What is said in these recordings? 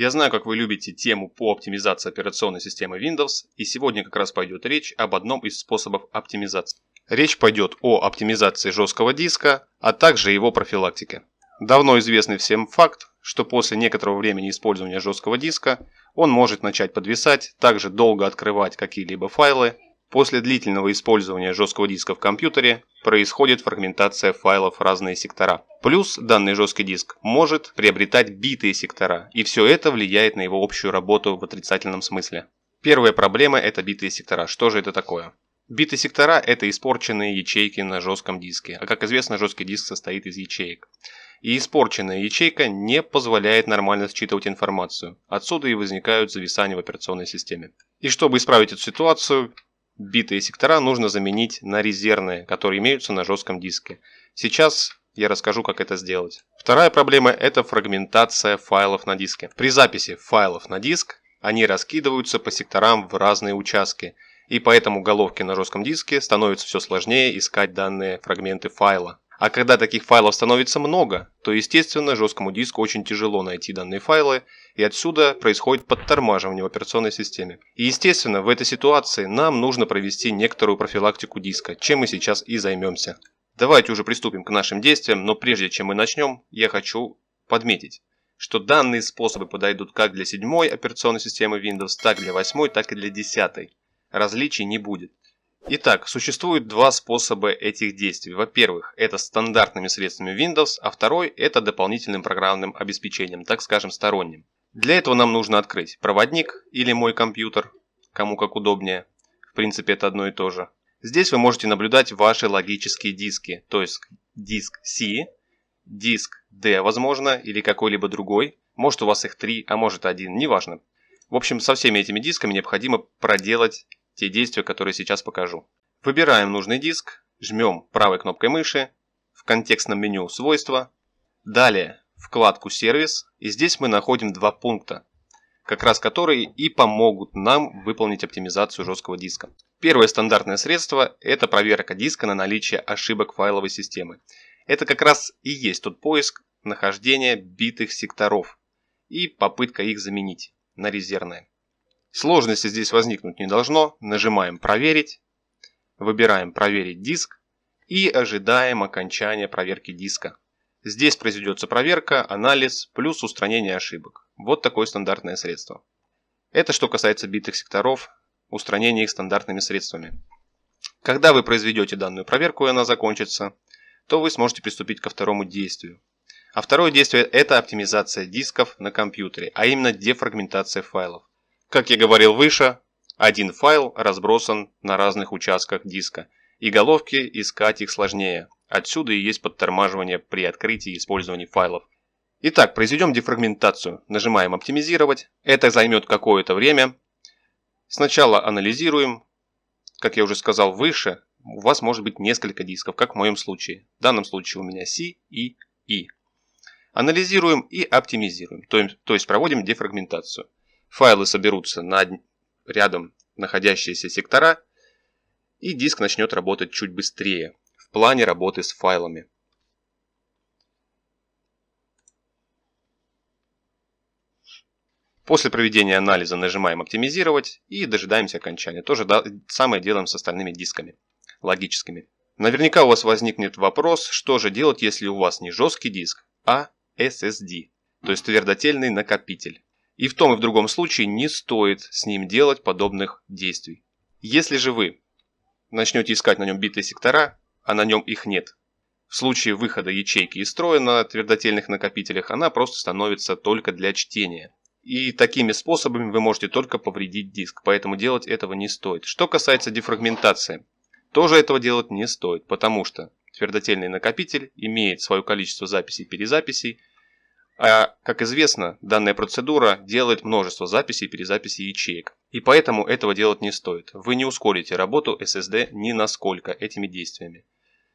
Я знаю, как вы любите тему по оптимизации операционной системы Windows, и сегодня как раз пойдет речь об одном из способов оптимизации. Речь пойдет о оптимизации жесткого диска, а также его профилактике. Давно известный всем факт, что после некоторого времени использования жесткого диска он может начать подвисать, также долго открывать какие-либо файлы, После длительного использования жесткого диска в компьютере происходит фрагментация файлов в разные сектора. Плюс данный жесткий диск может приобретать битые сектора, и все это влияет на его общую работу в отрицательном смысле. Первая проблема – это битые сектора. Что же это такое? Битые сектора – это испорченные ячейки на жестком диске, а как известно, жесткий диск состоит из ячеек. И испорченная ячейка не позволяет нормально считывать информацию. Отсюда и возникают зависания в операционной системе. И чтобы исправить эту ситуацию, битые сектора нужно заменить на резервные, которые имеются на жестком диске. Сейчас я расскажу, как это сделать. Вторая проблема – это фрагментация файлов на диске. При записи файлов на диск они раскидываются по секторам в разные участки, и поэтому головки на жестком диске становится все сложнее искать данные фрагменты файла. А когда таких файлов становится много, то естественно жесткому диску очень тяжело найти данные файлы, и отсюда происходит подтормаживание в операционной системе. И естественно в этой ситуации нам нужно провести некоторую профилактику диска, чем мы сейчас и займемся. Давайте уже приступим к нашим действиям, но прежде чем мы начнем, я хочу подметить, что данные способы подойдут как для седьмой операционной системы Windows, так для восьмой, так и для десятой. Различий не будет. Итак, существует два способа этих действий. Во-первых, это стандартными средствами Windows, а второй – это дополнительным программным обеспечением, так скажем, сторонним. Для этого нам нужно открыть проводник или мой компьютер, кому как удобнее. В принципе, это одно и то же. Здесь вы можете наблюдать ваши логические диски, то есть диск C, диск D, возможно, или какой-либо другой. Может у вас их три, а может один, неважно. В общем, со всеми этими дисками необходимо проделать те действия, которые сейчас покажу. Выбираем нужный диск, жмем правой кнопкой мыши, в контекстном меню «Свойства», далее вкладку «Сервис», и здесь мы находим два пункта, как раз которые и помогут нам выполнить оптимизацию жесткого диска. Первое стандартное средство – это проверка диска на наличие ошибок файловой системы. Это как раз и есть тот поиск нахождения битых секторов и попытка их заменить на резервные. Сложности здесь возникнуть не должно. Нажимаем «Проверить», выбираем «Проверить диск» и ожидаем окончания проверки диска. Здесь произведется проверка, анализ плюс устранение ошибок. Вот такое стандартное средство. Это что касается битых секторов, устранение их стандартными средствами. Когда вы произведете данную проверку и она закончится, то вы сможете приступить ко второму действию. А второе действие – это оптимизация дисков на компьютере, а именно дефрагментация файлов. Как я говорил выше, один файл разбросан на разных участках диска, и головки искать их сложнее. Отсюда и есть подтормаживание при открытии и использовании файлов. Итак, произведем дефрагментацию. Нажимаем «Оптимизировать». Это займет какое-то время. Сначала анализируем. Как я уже сказал выше, у вас может быть несколько дисков, как в моем случае. В данном случае у меня C и I. E. Анализируем и оптимизируем, то есть проводим дефрагментацию файлы соберутся на рядом находящиеся сектора, и диск начнет работать чуть быстрее в плане работы с файлами. После проведения анализа нажимаем «Оптимизировать» и дожидаемся окончания. То же самое делаем с остальными дисками, логическими. Наверняка у вас возникнет вопрос, что же делать, если у вас не жесткий диск, а SSD, то есть твердотельный накопитель. И в том и в другом случае не стоит с ним делать подобных действий. Если же вы начнете искать на нем битые сектора, а на нем их нет, в случае выхода ячейки из строя на твердотельных накопителях она просто становится только для чтения. И такими способами вы можете только повредить диск, поэтому делать этого не стоит. Что касается дефрагментации, тоже этого делать не стоит, потому что твердотельный накопитель имеет свое количество записей-перезаписей, а, как известно, данная процедура делает множество записей и перезаписи ячеек. И поэтому этого делать не стоит. Вы не ускорите работу SSD ни насколько этими действиями.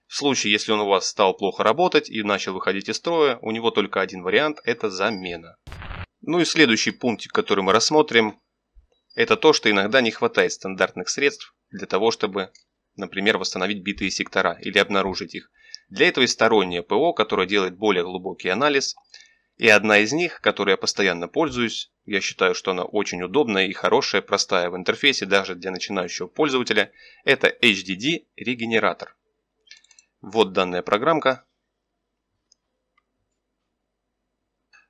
В случае, если он у вас стал плохо работать и начал выходить из строя, у него только один вариант – это замена. Ну и следующий пунктик, который мы рассмотрим, это то, что иногда не хватает стандартных средств для того, чтобы, например, восстановить битые сектора или обнаружить их. Для этого есть стороннее ПО, которое делает более глубокий анализ – и одна из них, которой я постоянно пользуюсь, я считаю, что она очень удобная и хорошая, простая в интерфейсе даже для начинающего пользователя, это HDD регенератор. Вот данная программка.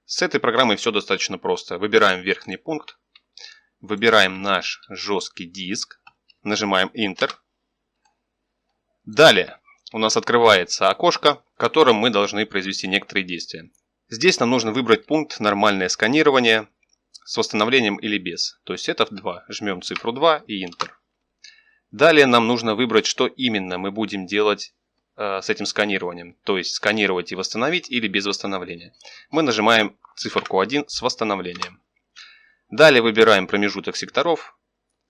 С этой программой все достаточно просто. Выбираем верхний пункт, выбираем наш жесткий диск, нажимаем Enter. Далее у нас открывается окошко, в котором мы должны произвести некоторые действия. Здесь нам нужно выбрать пункт «Нормальное сканирование» с восстановлением или без. То есть это в 2. Жмем цифру 2 и Enter. Далее нам нужно выбрать, что именно мы будем делать э, с этим сканированием. То есть сканировать и восстановить или без восстановления. Мы нажимаем циферку 1 с восстановлением. Далее выбираем промежуток секторов,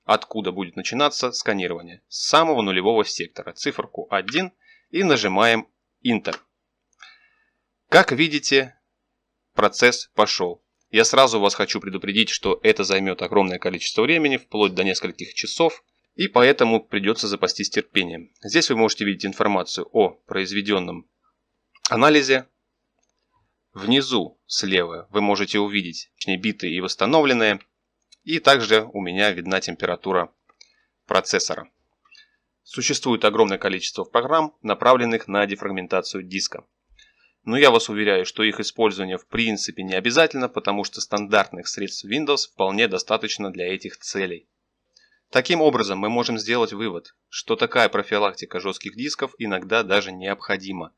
откуда будет начинаться сканирование. С самого нулевого сектора, циферку 1 и нажимаем Enter. Как видите, Процесс пошел. Я сразу вас хочу предупредить, что это займет огромное количество времени, вплоть до нескольких часов, и поэтому придется запастись терпением. Здесь вы можете видеть информацию о произведенном анализе. Внизу, слева, вы можете увидеть битые и восстановленные, и также у меня видна температура процессора. Существует огромное количество программ, направленных на дефрагментацию диска. Но я вас уверяю, что их использование в принципе не обязательно, потому что стандартных средств Windows вполне достаточно для этих целей. Таким образом, мы можем сделать вывод, что такая профилактика жестких дисков иногда даже необходима,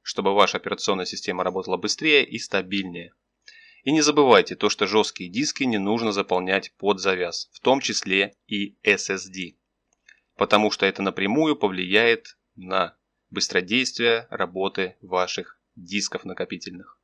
чтобы ваша операционная система работала быстрее и стабильнее. И не забывайте то, что жесткие диски не нужно заполнять под завяз, в том числе и SSD, потому что это напрямую повлияет на быстродействие работы ваших дисков накопительных.